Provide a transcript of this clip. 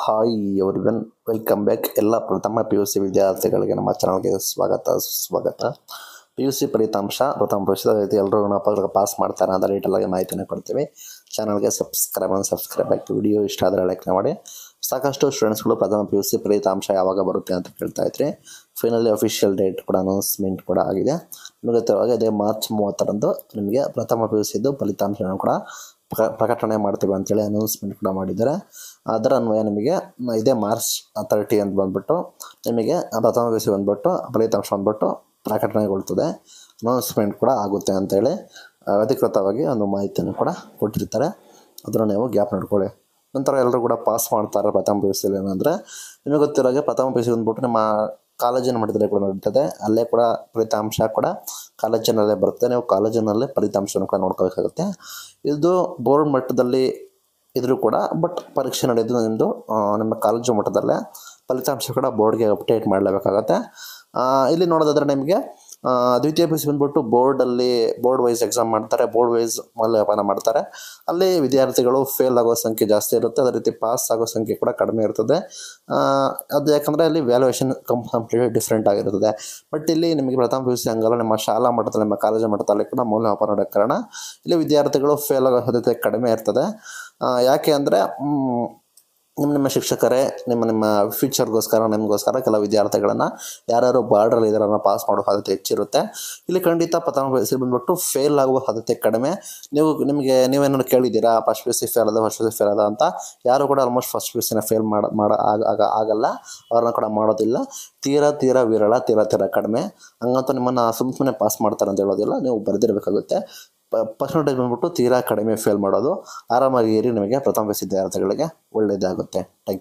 hi everyone welcome back ಎಲ್ಲ ಪ್ರಥಮ P U C ವಿದ್ಯಾರ್ಥಿಗಳಿಗೆ ನಮ್ಮ ಚಾನಲ್ಗೆ ಸ್ವಾಗತ ಸುಸ್ವಾಗತ ಪಿ ಯು ಸಿ ಫಲಿತಾಂಶ ಪ್ರಥಮ ಪ್ರವೇಶದ ರೀತಿ ಎಲ್ಲರೂ ಗಣಪಗಳಿಗೆ ಪಾಸ್ ಮಾಡ್ತಾರೆ ಅದರ ಡೀಟೇಲಾಗಿ ಮಾಹಿತಿಯನ್ನು ಕೊಡ್ತೀವಿ ಚಾನಲ್ಗೆ ಸಬ್ಸ್ಕ್ರೈಬ್ ಸಬ್ಸ್ಕ್ರೈಬ್ ಆಗಿ ವಿಡಿಯೋ ಇಷ್ಟ ಆದರೆ ಲೈಕ್ ಮಾಡಿ ಸಾಕಷ್ಟು ಸ್ಟೂಡೆಂಟ್ಸ್ಗಳು ಪ್ರಥಮ ಪಿ ಯು ಸಿ ಫಲಿತಾಂಶ ಯಾವಾಗ ಬರುತ್ತೆ ಅಂತ ಕೇಳ್ತಾ ಇದ್ರಿ ಫೈನಲಿ ಅಫಿಷಿಯಲ್ ಡೇಟ್ ಕೂಡ ಅನೌನ್ಸ್ಮೆಂಟ್ ಕೂಡ ಆಗಿದೆ ನಿಮಗೆ ಗೊತ್ತಿರುವಾಗ ಅದೇ ಮಾರ್ಚ್ ಮೂವತ್ತರಂದು ನಿಮಗೆ ಪ್ರಥಮ ಪಿ ಯು ಸಿದ್ದು ಫಲಿತಾಂಶವನ್ನು ಕೂಡ ಪ್ರಕಟಣೆ ಮಾಡ್ತೀವಿ ಅಂತೇಳಿ ಅನೌನ್ಸ್ಮೆಂಟ್ ಕೂಡ ಮಾಡಿದ್ದಾರೆ ಅದರ ಅನ್ವಯ ನಿಮಗೆ ಇದೇ ಮಾರ್ಚ್ ತರ್ಟಿ ಅಂತ ಬಂದುಬಿಟ್ಟು ನಿಮಗೆ ಪ್ರಥಮ ಪಿ ಯು ಸಿ ಬಂದ್ಬಿಟ್ಟು ಫಲಿತಾಂಶ ಬಂದ್ಬಿಟ್ಟು ಪ್ರಕಟಣೆಗೊಳ್ತದೆ ಅನೌನ್ಸ್ಮೆಂಟ್ ಕೂಡ ಆಗುತ್ತೆ ಅಂತೇಳಿ ಅಧಿಕೃತವಾಗಿ ಒಂದು ಮಾಹಿತಿಯನ್ನು ಕೂಡ ಕೊಟ್ಟಿರ್ತಾರೆ ಅದನ್ನು ನೀವು ಗ್ಯಾಪ್ ನೋಡ್ಕೊಳ್ಳಿ ನಂತರ ಎಲ್ಲರೂ ಕೂಡ ಪಾಸ್ ಮಾಡ್ತಾರೆ ಪ್ರಥಮ ಪಿ ಯು ಏನಂದರೆ ನಿಮಗೆ ಗೊತ್ತಿರೋ ಹಾಗೆ ಪ್ರಥಮ ಪಿ ಯು ಸಿ ಬಂದ್ಬಿಟ್ಟು ನಮ್ಮ ಕಾಲೇಜಿನ ಮಟ್ಟದಲ್ಲಿ ಕೂಡ ನಡೀತದೆ ಅಲ್ಲೇ ಕೂಡ ಫಲಿತಾಂಶ ಕೂಡ ಕಾಲೇಜಿನಲ್ಲೇ ಬರುತ್ತೆ ನೀವು ಕಾಲೇಜಿನಲ್ಲೇ ಫಲಿತಾಂಶವನ್ನು ಕೂಡ ನೋಡ್ಕೋಬೇಕಾಗುತ್ತೆ ಇದು ಬೋರ್ಡ್ ಮಟ್ಟದಲ್ಲಿ ಇದ್ರೂ ಕೂಡ ಬಟ್ ಪರೀಕ್ಷೆ ನಡೆಯೋದು ನಿಮ್ಮದು ನಿಮ್ಮ ಕಾಲೇಜು ಮಟ್ಟದಲ್ಲೇ ಫಲಿತಾಂಶ ಕೂಡ ಬೋರ್ಡ್ಗೆ ಅಪ್ಡೇಟ್ ಮಾಡಲೇಬೇಕಾಗತ್ತೆ ಇಲ್ಲಿ ನೋಡೋದಾದರೆ ನಿಮಗೆ ದ್ವಿತೀಯ ಪಿ ಯು ಸಿ ಬಂದ್ಬಿಟ್ಟು ಬೋರ್ಡಲ್ಲಿ ಬೋರ್ಡ್ ವೈಸ್ ಎಕ್ಸಾಮ್ ಮಾಡ್ತಾರೆ ಬೋರ್ಡ್ ವೈಸ್ ಮೌಲ್ಯಮಾಪನ ಮಾಡ್ತಾರೆ ಅಲ್ಲಿ ವಿದ್ಯಾರ್ಥಿಗಳು ಫೇಲ್ ಆಗೋ ಸಂಖ್ಯೆ ಜಾಸ್ತಿ ಇರುತ್ತೆ ಅದೇ ರೀತಿ ಪಾಸ್ ಆಗೋ ಸಂಖ್ಯೆ ಕೂಡ ಕಡಿಮೆ ಇರ್ತದೆ ಅದು ಯಾಕಂದರೆ ಅಲ್ಲಿ ವ್ಯಾಲ್ಯೂಯೇಷನ್ ಕಂಪ್ಲೀಟ್ ಡಿಫ್ರೆಂಟ್ ಆಗಿರ್ತದೆ ಬಟ್ ಇಲ್ಲಿ ನಿಮಗೆ ಪ್ರಥಮ ಪಿ ಯು ಸಿ ಹಂಗಲ್ಲ ನಿಮ್ಮ ಶಾಲಾ ಮಟ್ಟದಲ್ಲಿ ನಿಮ್ಮ ಕಾಲೇಜು ಮಟ್ಟದಲ್ಲಿ ಕೂಡ ಮೌಲ್ಯಮಾಪನ ಮಾಡೋಕ್ಕೆ ಕಾರಣ ಇಲ್ಲಿ ವಿದ್ಯಾರ್ಥಿಗಳು ಫೇಲ್ ಆಗೋ ಸಾಧ್ಯತೆ ಕಡಿಮೆ ಇರ್ತದೆ ಯಾಕೆ ಅಂದರೆ ನಿಮ್ಮ ನಿಮ್ಮ ಶಿಕ್ಷಕರೇ ನಿಮ್ಮ ನಿಮ್ಮ ಫ್ಯೂಚರ್ಗೋಸ್ಕರ ನಿಮಗೋಸ್ಕರ ಕೆಲವು ವಿದ್ಯಾರ್ಥಿಗಳನ್ನು ಯಾರ್ಯಾರು ಬಾರ್ಡ್ರಲ್ಲಿ ಇದರನ್ನು ಪಾಸ್ ಮಾಡೋ ಸಾಧ್ಯತೆ ಹೆಚ್ಚಿರುತ್ತೆ ಇಲ್ಲಿ ಖಂಡಿತ ಪ್ರಥಮ ವಯಸ್ಸು ಬಂದ್ಬಿಟ್ಟು ಫೇಲ್ ಆಗುವ ಸಾಧ್ಯತೆ ಕಡಿಮೆ ನೀವು ನಿಮಗೆ ನೀವೇನಾದ್ರು ಕೇಳಿದ್ದೀರಾ ಫಸ್ಟ್ ಪಿ ಸಿ ಫೇಲ್ ಅದ ಫಸ್ಟ್ ಪಿ ಸಿ ಫೇಲ್ ಅದ ಅಂತ ಯಾರು ಕೂಡ ಆಲ್ಮೋಸ್ಟ್ ಫಸ್ಟ್ ಪಿ ಸಿನ ಫೇಲ್ ಮಾಡ ಮಾಡ ಆಗ ಆಗ ಆಗಲ್ಲ ಅವ್ರನ್ನ ಕೂಡ ಮಾಡೋದಿಲ್ಲ ತೀರಾ ತೀರಾ ವಿರಳ ತೀರಾ ತೀರಾ ಕಡಿಮೆ ಹಂಗಂತೂ ನಿಮ್ಮನ್ನು ಸುಮ್ಮನೆ ಪಾಸ್ ಮಾಡ್ತಾರೆ ಅಂತ ಹೇಳೋದಿಲ್ಲ ನೀವು ಬರೆದಿರಬೇಕಾಗುತ್ತೆ ಪರ್ಸೆಂಟೇಜ್ ಬಂದ್ಬಿಟ್ಟು ತೀರಾ ಕಡಿಮೆ ಫೇಲ್ ಮಾಡೋದು ಆರಾಮಾಗಿ ಏರಿ ನಿಮಗೆ ಪ್ರಥಮ ವಿದ್ಯಾರ್ಥಿಗಳಿಗೆ ಒಳ್ಳೆಯದಾಗುತ್ತೆ ಥ್ಯಾಂಕ್ ಯು